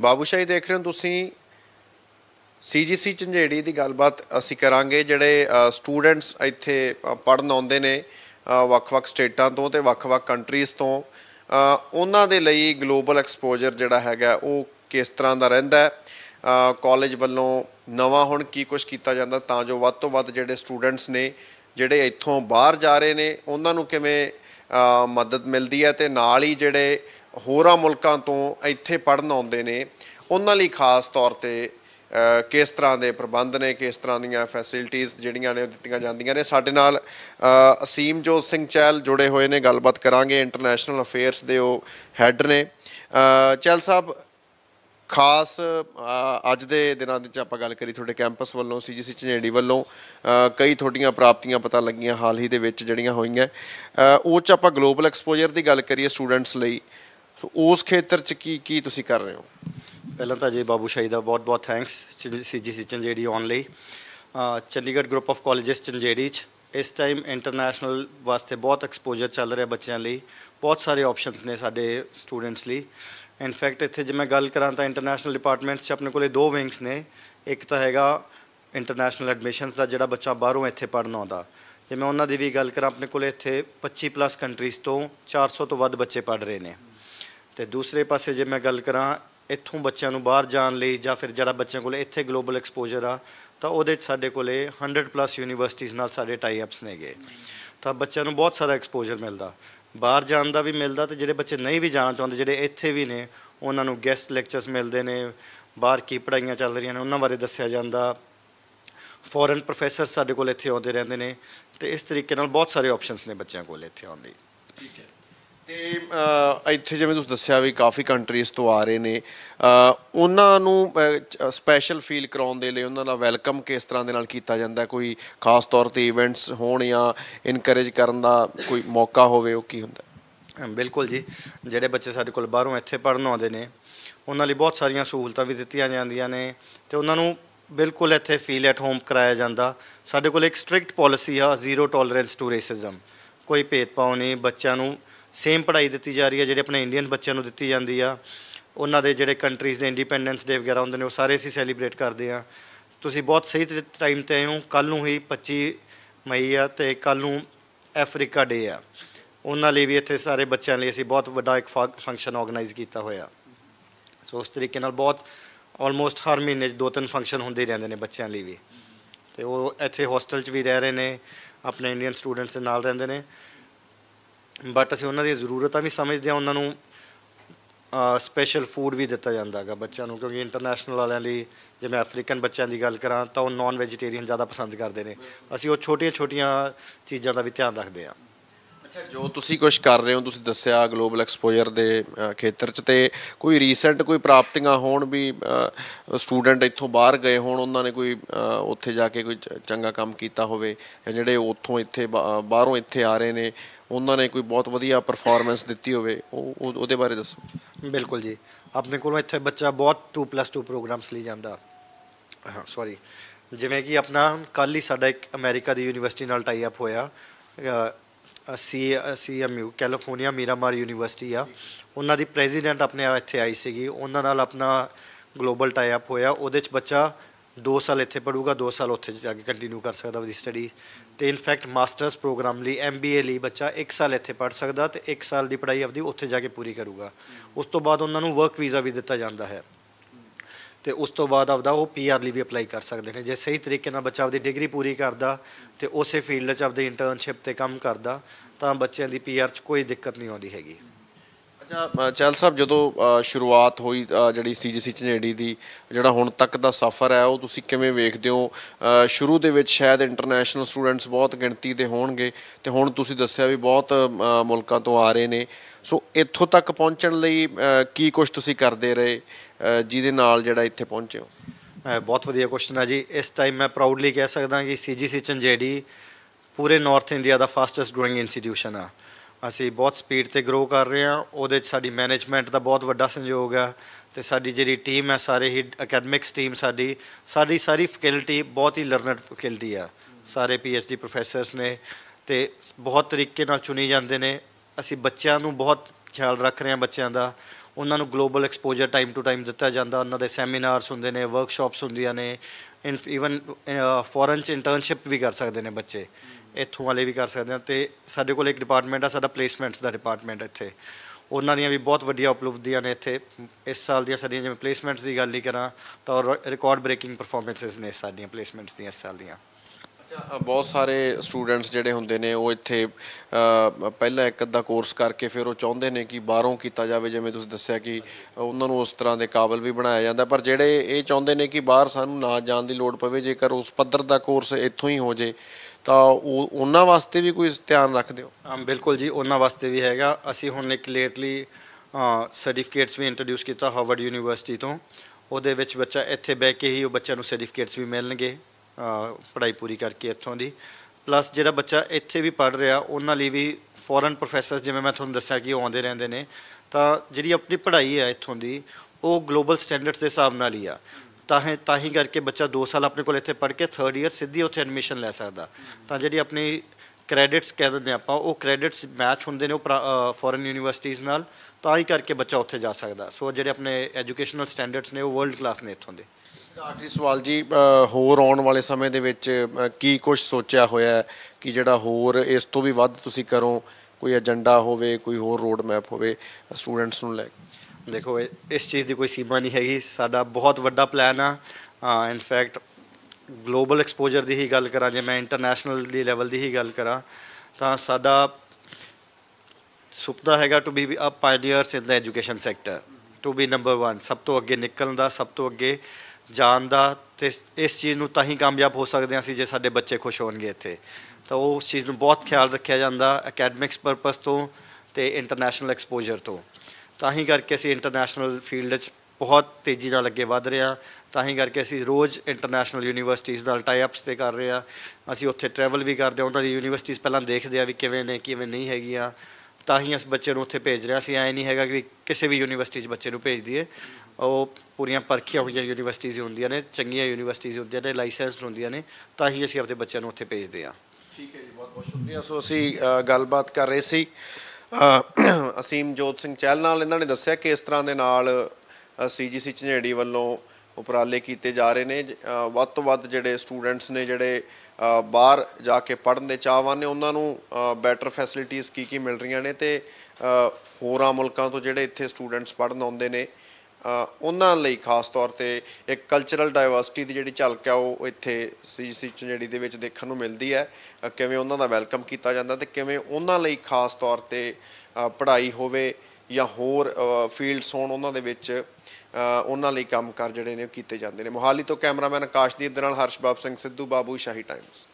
ਬਾਬੂਸ਼ਾਹੀ ਦੇਖ ਰਹੇ ਹੋ ਤੁਸੀਂ ਸੀਜੀਸੀ ਚੰਝੇੜੀ ਦੀ ਗੱਲਬਾਤ ਅਸੀਂ ਕਰਾਂਗੇ ਜਿਹੜੇ ਸਟੂਡੈਂਟਸ ਇੱਥੇ ਪੜਨ ਆਉਂਦੇ ਨੇ ਵੱਖ-ਵੱਖ ਸਟੇਟਾਂ ਤੋਂ ਤੇ ਵੱਖ-ਵੱਖ ਕੰਟਰੀਜ਼ ਤੋਂ ਉਹਨਾਂ ਦੇ ਲਈ ਗਲੋਬਲ ਐਕਸਪੋਜ਼ਰ ਜਿਹੜਾ ਹੈਗਾ ਉਹ ਕਿਸ ਤਰ੍ਹਾਂ ਦਾ ਰਹਿੰਦਾ ਹੈ ਕਾਲਜ ਵੱਲੋਂ ਨਵਾਂ ਹੁਣ ਕੀ ਕੁਝ ਕੀਤਾ ਜਾਂਦਾ ਤਾਂ ਜੋ ਵੱਧ ਤੋਂ ਵੱਧ ਜਿਹੜੇ ਸਟੂਡੈਂਟਸ ਨੇ ਜਿਹੜੇ ਇੱਥੋਂ ਬਾਹਰ ਜਾ ਰਹੇ ਨੇ ਉਹਨਾਂ ਨੂੰ ਕਿਵੇਂ ਮਦਦ ਮਿਲਦੀ ਹੈ ਤੇ ਨਾਲ ਹੀ ਜਿਹੜੇ ਹੋਰਾਂ ਮੁਲਕਾਂ ਤੋਂ ਇੱਥੇ ਪੜਨ ਆਉਂਦੇ ਨੇ ਉਹਨਾਂ ਲਈ ਖਾਸ ਤੌਰ ਤੇ ਕਿਸ ਤਰ੍ਹਾਂ ਦੇ ਪ੍ਰਬੰਧ ਨੇ ਕਿਸ ਤਰ੍ਹਾਂ ਦੀਆਂ ਫੈਸਿਲਿਟੀਆਂ ਜਿਹੜੀਆਂ ਨੇ ਦਿੱਤੀਆਂ ਜਾਂਦੀਆਂ ਨੇ ਸਾਡੇ ਨਾਲ ਅਸੀਮ ਜੋਤ ਸਿੰਘ ਚੈਲ ਜੁੜੇ ਹੋਏ ਨੇ ਗੱਲਬਾਤ ਕਰਾਂਗੇ ਇੰਟਰਨੈਸ਼ਨਲ ਅਫੇਅਰਸ ਦੇ ਉਹ ਹੈੱਡ ਨੇ ਚੈਲ ਸਾਹਿਬ ਖਾਸ ਅੱਜ ਦੇ ਦਿਨਾਂ ਦੇ ਵਿੱਚ ਆਪਾਂ ਗੱਲ ਕਰੀ ਤੁਹਾਡੇ ਕੈਂਪਸ ਵੱਲੋਂ ਸੀਜੀਸੀ ਚਨੇੜੀ ਵੱਲੋਂ ਕਈ ਤੁਹਾਡੀਆਂ ਪ੍ਰਾਪਤੀਆਂ ਪਤਾ ਲੱਗੀਆਂ ਹਾਲ ਹੀ ਦੇ ਵਿੱਚ ਜਿਹੜੀਆਂ ਹੋਈਆਂ ਉਹ ਚ ਆਪਾਂ ਗਲੋਬਲ ਐਕਸਪੋਜ਼ਰ ਦੀ ਗੱਲ ਕਰੀਏ ਸਟੂਡੈਂਟਸ ਲਈ ਸੋ ਉਸ ਖੇਤਰ 'ਚ ਕੀ ਕੀ ਤੁਸੀਂ ਕਰ ਰਹੇ ਹੋ ਪਹਿਲਾਂ ਤਾਂ ਜੀ ਬਾਬੂ ਸ਼ਾਹੀ ਦਾ ਬਹੁਤ ਬਹੁਤ ਥੈਂਕਸ ਸੀਜੀਸੀ ਚੰਜੇੜੀ ਓਨਲੀ ਲਈ Chandigarh group of colleges Jhanjeri 'ਚ ਇਸ ਟਾਈਮ ਇੰਟਰਨੈਸ਼ਨਲ ਵਾਸਤੇ ਬਹੁਤ ਐਕਸਪੋਜ਼ਰ ਚੱਲ ਰਿਹਾ ਬੱਚਿਆਂ ਲਈ ਬਹੁਤ ਸਾਰੇ ਆਪਸ਼ਨਸ ਨੇ ਸਾਡੇ ਸਟੂਡੈਂਟਸ ਲਈ ਇਨਫੈਕਟ ਇੱਥੇ ਜੇ ਮੈਂ ਗੱਲ ਕਰਾਂ ਤਾਂ ਇੰਟਰਨੈਸ਼ਨਲ ਡਿਪਾਰਟਮੈਂਟਸ 'ਚ ਆਪਣੇ ਕੋਲੇ ਦੋ ਵਿੰਗਸ ਨੇ ਇੱਕ ਤਾਂ ਹੈਗਾ ਇੰਟਰਨੈਸ਼ਨਲ ਐਡਮਿਸ਼ਨਸ ਦਾ ਜਿਹੜਾ ਬੱਚਾ ਬਾਹਰੋਂ ਇੱਥੇ ਪੜਨ ਆਉਂਦਾ ਜੇ ਮੈਂ ਉਹਨਾਂ ਦੀ ਵੀ ਗੱਲ ਕਰਾਂ ਆਪਣੇ ਕੋਲੇ ਇੱਥੇ 25 ਪਲੱਸ ਕੰਟਰੀਜ਼ ਤੋਂ 400 ਤੋਂ ਵੱਧ ਬੱਚੇ ਪੜ ਰਹੇ ਨੇ ਤੇ ਦੂਸਰੇ ਪਾਸੇ ਜੇ ਮੈਂ ਗੱਲ ਕਰਾਂ ਇੱਥੋਂ ਬੱਚਿਆਂ ਨੂੰ ਬਾਹਰ ਜਾਣ ਲਈ ਜਾਂ ਫਿਰ ਜਿਹੜਾ ਬੱਚਿਆਂ ਕੋਲ ਇੱਥੇ ਗਲੋਬਲ ਐਕਸਪੋਜ਼ਰ ਆ ਤਾਂ ਉਹਦੇ ਸਾਡੇ ਕੋਲੇ 100 ਪਲੱਸ ਯੂਨੀਵਰਸਿਟੀਆਂ ਨਾਲ ਸਾਡੇ ਟਾਈ ਅਪਸ ਨੇਗੇ ਤਾਂ ਬੱਚਿਆਂ ਨੂੰ ਬਹੁਤ ਸਾਰਾ ਐਕਸਪੋਜ਼ਰ ਮਿਲਦਾ ਬਾਹਰ ਜਾਣ ਦਾ ਵੀ ਮਿਲਦਾ ਤੇ ਜਿਹੜੇ ਬੱਚੇ ਨਹੀਂ ਵੀ ਜਾਣਾ ਚਾਹੁੰਦੇ ਜਿਹੜੇ ਇੱਥੇ ਵੀ ਨੇ ਉਹਨਾਂ ਨੂੰ ਗੈਸਟ ਲੈਕਚਰਸ ਮਿਲਦੇ ਨੇ ਬਾਹਰ ਕੀ ਪੜਾਈਆਂ ਚੱਲ ਰਹੀਆਂ ਨੇ ਉਹਨਾਂ ਬਾਰੇ ਦੱਸਿਆ ਜਾਂਦਾ ਫੋਰਨ ਪ੍ਰੋਫੈਸਰ ਸਾਡੇ ਕੋਲ ਇੱਥੇ ਆਉਂਦੇ ਰਹਿੰਦੇ ਨੇ ਤੇ ਇਸ ਤਰੀਕੇ ਨਾਲ ਬਹੁਤ ਸਾਰੇ ਆਪਸ਼ਨਸ ਨੇ ਬੱਚਿਆਂ ਕੋਲ ਇੱਥੇ ਆਉਣ ਦੀ ਠੀਕ ਹੈ ਤੇ ਇੱਥੇ ਜਿਵੇਂ ਤੁਸੀਂ ਦੱਸਿਆ ਵੀ ਕਾਫੀ ਕੰਟਰੀਜ਼ ਤੋਂ ਆ ਰਹੇ ਨੇ ਉਹਨਾਂ ਨੂੰ ਸਪੈਸ਼ਲ ਫੀਲ ਕਰਾਉਣ ਦੇ ਲਈ ਉਹਨਾਂ ਦਾ ਵੈਲਕਮ ਕਿਸ ਤਰ੍ਹਾਂ ਦੇ ਨਾਲ ਕੀਤਾ ਜਾਂਦਾ ਕੋਈ ਖਾਸ ਤੌਰ ਤੇ ਇਵੈਂਟਸ ਹੋਣ ਜਾਂ ਇਨਕਰੇਜ ਕਰਨ ਦਾ ਕੋਈ ਮੌਕਾ ਹੋਵੇ ਉਹ ਕੀ ਹੁੰਦਾ ਬਿਲਕੁਲ ਜੀ ਜਿਹੜੇ ਬੱਚੇ ਸਾਡੇ ਕੋਲ ਬਾਹਰੋਂ ਇੱਥੇ ਪੜ੍ਹਨ ਆਉਂਦੇ ਨੇ ਉਹਨਾਂ ਲਈ ਬਹੁਤ ਸਾਰੀਆਂ ਸਹੂਲਤਾਂ ਵੀ ਦਿੱਤੀਆਂ ਜਾਂਦੀਆਂ ਨੇ ਤੇ ਉਹਨਾਂ ਨੂੰ ਬਿਲਕੁਲ ਇੱਥੇ ਫੀਲ ਐਟ ਹੋਮ ਕਰਾਇਆ ਜਾਂਦਾ ਸਾਡੇ ਕੋਲ ਇੱਕ ਸਟ੍ਰਿਕਟ ਪਾਲਿਸੀ ਆ ਜ਼ੀਰੋ ਟੋਲਰੈਂਸ ਟੂ ਰੇਸਿਜ਼ਮ ਕੋਈ ਭੇਦਭਾਵ ਨਹੀਂ ਬੱਚਿਆਂ ਨੂੰ ਸੇਮ ਪੜ੍ਹਾਈ ਦਿੱਤੀ ਜਾ ਰਹੀ ਹੈ ਜਿਹੜੇ ਆਪਣੇ ਇੰਡੀਅਨ ਬੱਚਿਆਂ ਨੂੰ ਦਿੱਤੀ ਜਾਂਦੀ ਆ ਉਹਨਾਂ ਦੇ ਜਿਹੜੇ ਕੰਟਰੀਜ਼ ਦੇ ਇੰਡੀਪੈਂਡੈਂਸ ਡੇ ਵਗੈਰਾ ਹੁੰਦੇ ਨੇ ਉਹ ਸਾਰੇ ਅਸੀਂ ਸੈਲੀਬ੍ਰੇਟ ਕਰਦੇ ਆ ਤੁਸੀਂ ਬਹੁਤ ਸਹੀ ਟਾਈਮ ਤੇ ਆਏ ਹੋ ਕੱਲ ਨੂੰ ਹੀ 25 ਮਈ ਆ ਤੇ ਕੱਲ ਨੂੰ ਅਫਰੀਕਾ ਡੇ ਆ ਉਹਨਾਂ ਲਈ ਵੀ ਇੱਥੇ ਸਾਰੇ ਬੱਚਿਆਂ ਲਈ ਅਸੀਂ ਬਹੁਤ ਵੱਡਾ ਇੱਕ ਫੰਕਸ਼ਨ ਆਰਗੇਨਾਈਜ਼ ਕੀਤਾ ਹੋਇਆ ਸੋ ਉਸ ਤਰੀਕੇ ਨਾਲ ਬਹੁਤ ਆਲਮੋਸਟ ਹਰ ਮਹੀਨੇ ਦੋ ਤਿੰਨ ਫੰਕਸ਼ਨ ਹੁੰਦੇ ਰਹਿੰਦੇ ਨੇ ਬੱਚਿਆਂ ਲਈ ਵੀ ਤੇ ਉਹ ਇੱਥੇ ਹੋਸਟਲ 'ਚ ਵੀ ਰਹਿ ਰਹੇ ਨੇ ਆਪਣੇ ਇੰਡੀਅਨ ਸਟੂਡੈਂਟਸ ਦੇ ਨਾਲ ਰਹਿੰਦੇ ਨੇ ਬਟ ਅਸੀਂ ਉਹਨਾਂ ਦੀਆਂ ਜ਼ਰੂਰਤਾਂ ਵੀ ਸਮਝਦੇ ਆ ਉਹਨਾਂ ਨੂੰ ਸਪੈਸ਼ਲ ਫੂਡ ਵੀ ਦਿੱਤਾ ਜਾਂਦਾ ਹੈਗਾ ਬੱਚਿਆਂ ਨੂੰ ਕਿਉਂਕਿ ਇੰਟਰਨੈਸ਼ਨਲ ਵਾਲਿਆਂ ਲਈ ਜਿਵੇਂ ਅਫਰੀਕਨ ਬੱਚਿਆਂ ਦੀ ਗੱਲ ਕਰਾਂ ਤਾਂ ਉਹ ਨਾਨ ਵੈਜੀਟੇਰੀਅਨ ਜ਼ਿਆਦਾ ਪਸੰਦ ਕਰਦੇ ਨੇ ਅਸੀਂ ਉਹ ਛੋਟੀਆਂ-ਛੋਟੀਆਂ ਚੀਜ਼ਾਂ ਦਾ ਵੀ ਧਿਆਨ ਰੱਖਦੇ ਹਾਂ ਅੱਛਾ ਜੋ ਤੁਸੀਂ ਕੁਝ ਕਰ ਰਹੇ ਹੋ ਤੁਸੀਂ ਦੱਸਿਆ ਗਲੋਬਲ ਐਕਸਪੋਜ਼ਰ ਦੇ ਖੇਤਰ 'ਚ ਤੇ ਕੋਈ ਰੀਸੈਂਟ ਕੋਈ ਪ੍ਰਾਪਤੀਆਂ ਹੋਣ ਵੀ ਸਟੂਡੈਂਟ ਇੱਥੋਂ ਬਾਹਰ ਗਏ ਹੋਣ ਉਹਨਾਂ ਨੇ ਕੋਈ ਉੱਥੇ ਜਾ ਕੇ ਕੋਈ ਚੰਗਾ ਕੰਮ ਕੀਤਾ ਹੋਵੇ ਜਾਂ ਜਿਹੜੇ ਉੱਥੋਂ ਇੱਥੇ ਬਾਹਰੋਂ ਇੱਥੇ ਆ ਰਹੇ ਨੇ ਉਹਨਾਂ ਨੇ ਕੋਈ ਬਹੁਤ ਵਧੀਆ ਪਰਫਾਰਮੈਂਸ ਦਿੱਤੀ ਹੋਵੇ ਉਹ ਉਹਦੇ ਬਾਰੇ ਦੱਸੋ ਬਿਲਕੁਲ ਜੀ ਆਪਣੇ ਕੋਲੋਂ ਇੱਥੇ ਬੱਚਾ ਬਹੁਤ 2+2 ਪ੍ਰੋਗਰਾਮਸ ਲਈ ਜਾਂਦਾ ਹਾਂ ਸੌਰੀ ਜਿਵੇਂ ਕਿ ਆਪਣਾ ਕੱਲ ਹੀ ਸਾਡਾ ਇੱਕ ਅਮਰੀਕਾ ਦੀ ਯੂਨੀਵਰਸਿਟੀ ਨਾਲ ਟਾਈ ਅਪ ਹੋਇਆ ਅਸੀਂ ਅਸੀਂ ਐਮ ਕੈਲੀਫੋਰਨੀਆ ਮੀਰਾਮਾਰ ਯੂਨੀਵਰਸਿਟੀ ਆ ਉਹਨਾਂ ਦੀ ਪ੍ਰੈਜ਼ੀਡੈਂਟ ਆਪਣੇ ਇੱਥੇ ਆਈ ਸੀਗੀ ਉਹਨਾਂ ਨਾਲ ਆਪਣਾ ਗਲੋਬਲ ਟਾਈ ਅਪ ਹੋਇਆ ਉਹਦੇ ਚ ਬੱਚਾ 2 ਸਾਲ ਇੱਥੇ ਪੜੂਗਾ 2 ਸਾਲ ਉੱਥੇ ਜਾ ਕੇ ਕੰਟੀਨਿਊ ਕਰ ਸਕਦਾ ਉਹਦੀ ਸਟੱਡੀ ਤੇ ਇਨਫੈਕਟ ਮਾਸਟਰਸ ਪ੍ਰੋਗਰਾਮ ਲਈ ਐਮਬੀਏ ਲਈ ਬੱਚਾ 1 ਸਾਲ ਇੱਥੇ ਪੜ ਸਕਦਾ ਤੇ 1 ਸਾਲ ਦੀ ਪੜ੍ਹਾਈ ਆਪਦੀ ਉੱਥੇ ਜਾ ਕੇ ਪੂਰੀ ਕਰੂਗਾ ਉਸ ਤੋਂ ਬਾਅਦ ਉਹਨਾਂ ਨੂੰ ਵਰਕ ਵੀਜ਼ਾ ਵੀ ਦਿੱਤਾ ਜਾਂਦਾ ਹੈ ਤੇ ਉਸ ਤੋਂ ਬਾਅਦ ਆਪਦਾ ਉਹ ਪੀਆਰ ਲਈ ਵੀ ਅਪਲਾਈ ਕਰ ਸਕਦੇ ਨੇ ਜੇ ਸਹੀ ਤਰੀਕੇ ਨਾਲ ਬੱਚਾ ਆਪਦੀ ਡਿਗਰੀ ਪੂਰੀ ਕਰਦਾ ਤੇ ਉਸੇ ਫੀਲਡ 'ਚ ਆਪਦੀ ਇੰਟਰਨਸ਼ਿਪ ਤੇ ਕੰਮ ਕਰਦਾ ਤਾਂ ਬੱਚਿਆਂ ਦੀ ਪੀਆਰ 'ਚ ਕੋਈ ਦਿੱਕਤ ਨਹੀਂ ਆਉਂਦੀ ਹੈਗੀ ਅੱਛਾ ਚੈਲ ਸਾਹਿਬ ਜਦੋਂ ਸ਼ੁਰੂਆਤ ਹੋਈ ਜਿਹੜੀ ਸੀਜੀਸੀ ਚਨੇੜੀ ਦੀ ਜਿਹੜਾ ਹੁਣ ਤੱਕ ਦਾ ਸਫ਼ਰ ਹੈ ਉਹ ਤੁਸੀਂ ਕਿਵੇਂ ਵੇਖਦੇ ਹੋ ਸ਼ੁਰੂ ਦੇ ਵਿੱਚ ਸ਼ਾਇਦ ਇੰਟਰਨੈਸ਼ਨਲ ਸਟੂਡੈਂਟਸ ਬਹੁਤ ਗਿਣਤੀ ਦੇ ਹੋਣਗੇ ਤੇ ਹੁਣ ਤੁਸੀਂ ਦੱਸਿਆ ਵੀ ਬਹੁਤ ਮੁਲਕਾਂ ਤੋਂ ਆ ਰਹੇ ਨੇ ਸੋ ਇੱਥੋਂ ਤੱਕ ਪਹੁੰਚਣ ਲਈ ਕੀ ਕੁਝ ਤੁਸੀਂ ਕਰਦੇ ਰਹੇ ਜਿਹਦੇ ਨਾਲ ਜਿਹੜਾ ਇੱਥੇ ਪਹੁੰਚੇ ਹੋ ਬਹੁਤ ਵਧੀਆ ਕੁਐਸਚਨ ਹੈ ਜੀ ਇਸ ਟਾਈਮ ਮੈਂ ਪ੍ਰਾਊਡਲੀ ਕਹਿ ਸਕਦਾ ਕਿ ਸੀਜੀਸੀ ਚਨੇੜੀ ਪੂਰੇ ਨਾਰਥ ਇੰਡੀਆ ਦਾ ਫਾਸਟੈਸਟ ਗਰੋਇੰਗ ਇੰਸਟੀਟਿਊਸ਼ਨ ਆ ਅਸੀਂ ਬਹੁਤ ਸਪੀਡ ਤੇ ਗਰੋ ਕਰ ਰਹੇ ਹਾਂ ਉਹਦੇ 'ਚ ਸਾਡੀ ਮੈਨੇਜਮੈਂਟ ਦਾ ਬਹੁਤ ਵੱਡਾ ਸਹਿਯੋਗ ਹੈ ਤੇ ਸਾਡੀ ਜਿਹੜੀ ਟੀਮ ਹੈ ਸਾਰੇ ਹੀ ਅਕੈਡਮਿਕਸ ਟੀਮ ਸਾਡੀ ਸਾਡੀ ਸਾਰੀ ਫੈਕਲਟੀ ਬਹੁਤ ਹੀ ਲਰਨਡ ਫੈਕਲਟੀ ਆ ਸਾਰੇ ਪੀਐਚਡੀ ਪ੍ਰੋਫੈਸਰਸ ਨੇ ਤੇ ਬਹੁਤ ਤਰੀਕੇ ਨਾਲ ਚੁਣੀ ਜਾਂਦੇ ਨੇ ਅਸੀਂ ਬੱਚਿਆਂ ਨੂੰ ਬਹੁਤ ਖਿਆਲ ਰੱਖ ਰਹੇ ਹਾਂ ਬੱਚਿਆਂ ਦਾ ਉਹਨਾਂ ਨੂੰ global exposure time to time ਦਿੱਤਾ ਜਾਂਦਾ ਉਹਨਾਂ ਦੇ ਸੈਮੀਨਾਰਸ ਹੁੰਦੇ ਨੇ ਵਰਕਸ਼ਾਪਸ ਹੁੰਦੀਆਂ ਨੇ ਇਵਨ ਫੋਰਨ uh, ਚ ਇੰਟਰਨਸ਼ਿਪ ਵੀ ਕਰ ਸਕਦੇ ਨੇ ਬੱਚੇ ਇੱਥੋਂ ਵਾਲੇ ਵੀ ਕਰ ਸਕਦੇ ਆ ਤੇ ਸਾਡੇ ਕੋਲ ਇੱਕ ਡਿਪਾਰਟਮੈਂਟ ਆ ਸਾਡਾ ਪਲੇਸਮੈਂਟਸ ਦਾ ਡਿਪਾਰਟਮੈਂਟ ਇੱਥੇ ਉਹਨਾਂ ਦੀਆਂ ਵੀ ਬਹੁਤ ਵੱਡੀਆਂ ਉਪਲਬਧੀਆਂ ਨੇ ਇੱਥੇ ਇਸ ਸਾਲ ਦੀਆਂ ਸਾਡੀਆਂ ਜਿਵੇਂ ਪਲੇਸਮੈਂਟਸ ਦੀ ਗੱਲ ਹੀ ਕਰਾਂ ਤਾਂ ਰਿਕਾਰਡ ਬ੍ਰੇਕਿੰਗ ਪਰਫਾਰਮੈਂਸਸ ਨੇ ਸਾਡੀਆਂ ਪਲੇਸਮੈਂਟਸ ਦੀਆਂ ਇਸ ਸਾਲ ਦੀਆਂ ਬਹੁਤ ਸਾਰੇ ਸਟੂਡੈਂਟਸ ਜਿਹੜੇ ਹੁੰਦੇ ਨੇ ਉਹ ਇੱਥੇ ਪਹਿਲਾਂ ਇੱਕ ਅੱਧਾ ਕੋਰਸ ਕਰਕੇ ਫਿਰ ਉਹ ਚਾਹੁੰਦੇ ਨੇ ਕਿ ਬਾਹਰੋਂ ਕੀਤਾ ਜਾਵੇ ਜਿਵੇਂ ਤੁਸੀਂ ਦੱਸਿਆ ਕਿ ਉਹਨਾਂ ਨੂੰ ਉਸ ਤਰ੍ਹਾਂ ਦੇ ਕਾਬਲ ਵੀ ਬਣਾਇਆ ਜਾਂਦਾ ਪਰ ਜਿਹੜੇ ਇਹ ਚਾਹੁੰਦੇ ਨੇ ਕਿ ਬਾਹਰ ਸਾਨੂੰ ਨਾ ਜਾਣ ਦੀ ਲੋੜ ਪਵੇ ਜੇਕਰ ਉਸ ਪੱਧਰ ਦਾ ਕੋਰਸ ਇੱਥੋਂ ਹੀ ਹੋ ਜੇ ਤਾਂ ਉਹ ਉਹਨਾਂ ਵਾਸਤੇ ਵੀ ਕੋਈ ਧਿਆਨ ਰੱਖਦੇ ਹੋ ਹਾਂ ਬਿਲਕੁਲ ਜੀ ਉਹਨਾਂ ਵਾਸਤੇ ਵੀ ਹੈਗਾ ਅਸੀਂ ਹੁਣ ਇੱਕ ਲੇਟਲੀ ਸਰਟੀਫਿਕੇਟਸ ਵੀ ਇੰਟਰੋਡਿਊਸ ਕੀਤਾ ਹਾਰਵਰਡ ਯੂਨੀਵਰਸਿਟੀ ਤੋਂ ਉਹਦੇ ਵਿੱਚ ਬੱਚਾ ਇੱਥੇ ਬੈ ਕੇ ਹੀ ਉਹ ਬੱਚਿਆਂ ਨੂੰ ਸਰਟੀਫਿਕੇਟਸ ਵੀ ਮਿਲਣਗੇ ਪੜ੍ਹਾਈ ਪੂਰੀ ਕਰਕੇ ਇੱਥੋਂ ਦੀ ਪਲੱਸ ਜਿਹੜਾ ਬੱਚਾ ਇੱਥੇ ਵੀ ਪੜ ਰਿਹਾ ਉਹਨਾਂ ਲਈ ਵੀ ਫੋਰਨ ਪ੍ਰੋਫੈਸਰਸ ਜਿਵੇਂ ਮੈਂ ਤੁਹਾਨੂੰ ਦੱਸਿਆ ਕਿ ਆਉਂਦੇ ਰਹਿੰਦੇ ਨੇ ਤਾਂ ਜਿਹੜੀ ਆਪਣੀ ਪੜ੍ਹਾਈ ਹੈ ਇੱਥੋਂ ਦੀ ਉਹ ਗਲੋਬਲ ਸਟੈਂਡਰਡਸ ਦੇ ਹਿਸਾਬ ਨਾਲ ਹੀ ਆ ਤਾਂ ਹੈ ਤਾਂ ਹੀ ਕਰਕੇ ਬੱਚਾ 2 ਸਾਲ ਆਪਣੇ ਕੋਲ ਇੱਥੇ ਪੜ੍ਹ ਕੇ 3rd ਇਅਰ ਸਿੱਧੀ ਉੱਥੇ ਐਡਮਿਸ਼ਨ ਲੈ ਸਕਦਾ ਤਾਂ ਜਿਹੜੀ ਆਪਣੀ ਕ੍ਰੈਡਿਟਸ ਕਹਿ ਦਿੰਦੇ ਆਪਾਂ ਉਹ ਕ੍ਰੈਡਿਟਸ ਮੈਚ ਹੁੰਦੇ ਨੇ ਉਹ ਫੋਰਨ ਯੂਨੀਵਰਸਿਟੀਆਂ ਨਾਲ ਤਾਂ ਹੀ ਕਰਕੇ ਬੱਚਾ ਉੱਥੇ ਜਾ ਸਕਦਾ ਸੋ ਜਿਹੜੇ ਆਪਣੇ ਐਜੂਕੇਸ਼ਨਲ ਸਟੈਂਡਰਡਸ ਨੇ ਉਹ ਵਰਲਡ ਕਲਾਸ ਨੇ ਇੱਥੋਂ ਦੇ ਆਖਰੀ ਸਵਾਲ ਜੀ ਹੋਰ ਆਉਣ ਵਾਲੇ ਸਮੇਂ ਦੇ ਵਿੱਚ ਕੀ ਕੁਝ ਸੋਚਿਆ ਹੋਇਆ ਕਿ ਜਿਹੜਾ ਹੋਰ ਇਸ ਤੋਂ ਵੀ ਵੱਧ ਤੁਸੀਂ ਕਰੋ ਕੋਈ ਏਜੰਡਾ ਹੋਵੇ ਕੋਈ ਹੋਰ ਰੋਡ ਮੈਪ ਹੋਵੇ ਸਟੂਡੈਂਟਸ ਨੂੰ ਲੈ ਦੇਖੋ ਇਸ ਚੀਜ਼ ਦੀ ਕੋਈ ਸੀਮਾ ਨਹੀਂ ਹੈਗੀ ਸਾਡਾ ਬਹੁਤ ਵੱਡਾ ਪਲਾਨ ਆ ਇਨਫੈਕਟ ਗਲੋਬਲ ਐਕਸਪੋਜ਼ਰ ਦੀ ਹੀ ਗੱਲ ਕਰਾਂ ਜੇ ਮੈਂ ਇੰਟਰਨੈਸ਼ਨਲ ਦੀ ਲੈਵਲ ਦੀ ਹੀ ਗੱਲ ਕਰਾਂ ਤਾਂ ਸਾਡਾ ਸੁਪਨਾ ਹੈਗਾ to be a pioneers in the education sector to be number 1 ਸਭ ਤੋਂ ਅੱਗੇ ਨਿਕਲਣ ਦਾ ਸਭ ਤੋਂ ਅੱਗੇ ਜਾਣ ਦਾ ਤੇ ਇਸ ਚੀਜ਼ ਨੂੰ ਤਾਂ ਹੀ ਕਾਮਯਾਬ ਹੋ ਸਕਦੇ ਹਾਂ ਅਸੀਂ ਜੇ ਸਾਡੇ ਬੱਚੇ ਖੁਸ਼ ਹੋਣਗੇ ਇੱਥੇ ਤਾਂ ਉਹ ਉਸ ਚੀਜ਼ ਨੂੰ ਬਹੁਤ ਖਿਆਲ ਰੱਖਿਆ ਜਾਂਦਾ ਅਕੈਡਮਿਕਸ ਪਰਪਸ ਤੋਂ ਤੇ ਇੰਟਰਨੈਸ਼ਨਲ ਐਕਸਪੋਜ਼ਰ ਤੋਂ ਤਾਂ ਹੀ ਕਰਕੇ ਅਸੀਂ ਇੰਟਰਨੈਸ਼ਨਲ ਫੀਲਡ 'ਚ ਬਹੁਤ ਤੇਜ਼ੀ ਨਾਲ ਅੱਗੇ ਵਧ ਰਹੇ ਆ ਤਾਂ ਹੀ ਕਰਕੇ ਅਸੀਂ ਰੋਜ਼ ਇੰਟਰਨੈਸ਼ਨਲ ਯੂਨੀਵਰਸਿਟੀਆਂ ਨਾਲ ਟਾਈ ਅਪਸ ਤੇ ਕਰ ਰਹੇ ਆ ਅਸੀਂ ਉੱਥੇ ਟਰੈਵਲ ਵੀ ਕਰਦੇ ਆ ਉਹਨਾਂ ਦੀ ਯੂਨੀਵਰਸਿਟੀਆਂ ਪਹਿਲਾਂ ਦੇਖਦੇ ਆ ਵੀ ਕਿਵੇਂ ਨੇ ਕਿਵੇਂ ਨਹੀਂ ਹੈਗੀਆਂ ਤਾਂ ਹੀ ਅਸ ਬੱਚੇ ਨੂੰ ਉੱਥੇ ਭੇਜ ਰਿਹਾ ਸੀ ਐ ਨਹੀਂ ਹੈਗਾ ਕਿ ਕਿਸੇ ਵੀ ਯੂਨੀਵਰਸਿਟੀ 'ਚ ਬੱਚੇ ਨੂੰ ਭੇਜ ਦਈਏ ਉਹ ਪੂਰੀਆਂ ਪਰਖੀਆਂ ਹੋਈਆਂ ਯੂਨੀਵਰਸਿਟੀਆਂ ਹੁੰਦੀਆਂ ਨੇ ਚੰਗੀਆਂ ਯੂਨੀਵਰਸਿਟੀਆਂ ਹੁੰਦੀਆਂ ਨੇ ਲਾਇਸੈਂਸਡ ਹੁੰਦੀਆਂ ਨੇ ਤਾਂ ਹੀ ਅਸੀਂ ਆਪਣੇ ਬੱਚਿਆਂ ਨੂੰ ਉੱਥੇ ਭੇਜਦੇ ਆ ਠੀਕ ਹੈ ਜੀ ਬਹੁਤ ਬਹੁਤ ਸ਼ੁਕਰੀਆ ਸੋ ਅਸੀਂ ਗੱਲਬਾਤ ਕਰ ਰਹੇ ਸੀ ਅਸੀਮ ਜੋਤ ਸਿੰਘ ਚੈਲ ਨਾਲ ਇਹਨਾਂ ਨੇ ਦੱਸਿਆ ਕਿ ਇਸ ਤਰ੍ਹਾਂ ਦੇ ਨਾਲ ਸੀਜੀਸੀ ਝੰਡੇੜੀ ਵੱਲੋਂ ਉਪਰਾਲੇ ਕੀਤੇ ਜਾ ਰਹੇ ਨੇ ਵੱਧ ਤੋਂ ਵੱਧ ਜਿਹੜੇ ਸਟੂਡੈਂਟਸ ਨੇ ਜਿਹੜੇ ਬਾਹਰ ਜਾ ਕੇ ਪੜਨ ਦੇ ਚਾਹਵਾਨ ਨੇ ਉਹਨਾਂ ਨੂੰ ਬੈਟਰ ਫੈਸਿਲਿਟੀਆਂ ਕੀ ਕੀ ਮਿਲ ਰਹੀਆਂ ਨੇ ਤੇ ਹੋਰਾਂ ਮੁਲਕਾਂ ਤੋਂ ਜਿਹੜੇ ਇੱਥੇ ਸਟੂਡੈਂਟਸ ਪੜਨ ਆਉਂਦੇ ਨੇ ਉਹਨਾਂ ਲਈ ਖਾਸ ਤੌਰ ਤੇ ਇੱਕ ਕਲਚਰਲ ਡਾਈਵਰਸਿਟੀ ਦੀ ਜਿਹੜੀ ਝਲਕ ਆ ਉਹ ਇੱਥੇ ਸੀਸੀ ਜਿਹੜੀ ਦੇ ਵਿੱਚ ਦੇਖਣ ਨੂੰ ਮਿਲਦੀ ਹੈ ਕਿਵੇਂ ਉਹਨਾਂ ਦਾ ਵੈਲਕਮ ਕੀਤਾ ਜਾਂਦਾ ਤੇ ਕਿਵੇਂ ਉਹਨਾਂ ਲਈ ਖਾਸ ਤੌਰ ਤੇ ਪੜ੍ਹਾਈ ਹੋਵੇ ਜਾਂ ਹੋਰ ਫੀਲਡਸ ਹੋਣ ਉਹਨਾਂ ਦੇ ਵਿੱਚ ਉਹਨਾਂ ਲਈ ਕੰਮ ਕਰ ਜਿਹੜੇ ਨੇ ਕੀਤੇ ਜਾਂਦੇ ਨੇ ਮੋਹਾਲੀ ਤੋਂ ਕੈਮਰਾਮੈਨ ਆਕਾਸ਼ਦੀਪ ਦੇ ਨਾਲ ਹਰਸ਼ਬਾਬ ਸਿੰਘ ਸਿੱਧੂ ਬਾਬੂ ਸ਼ਾਹੀ ਟਾਈਮਸ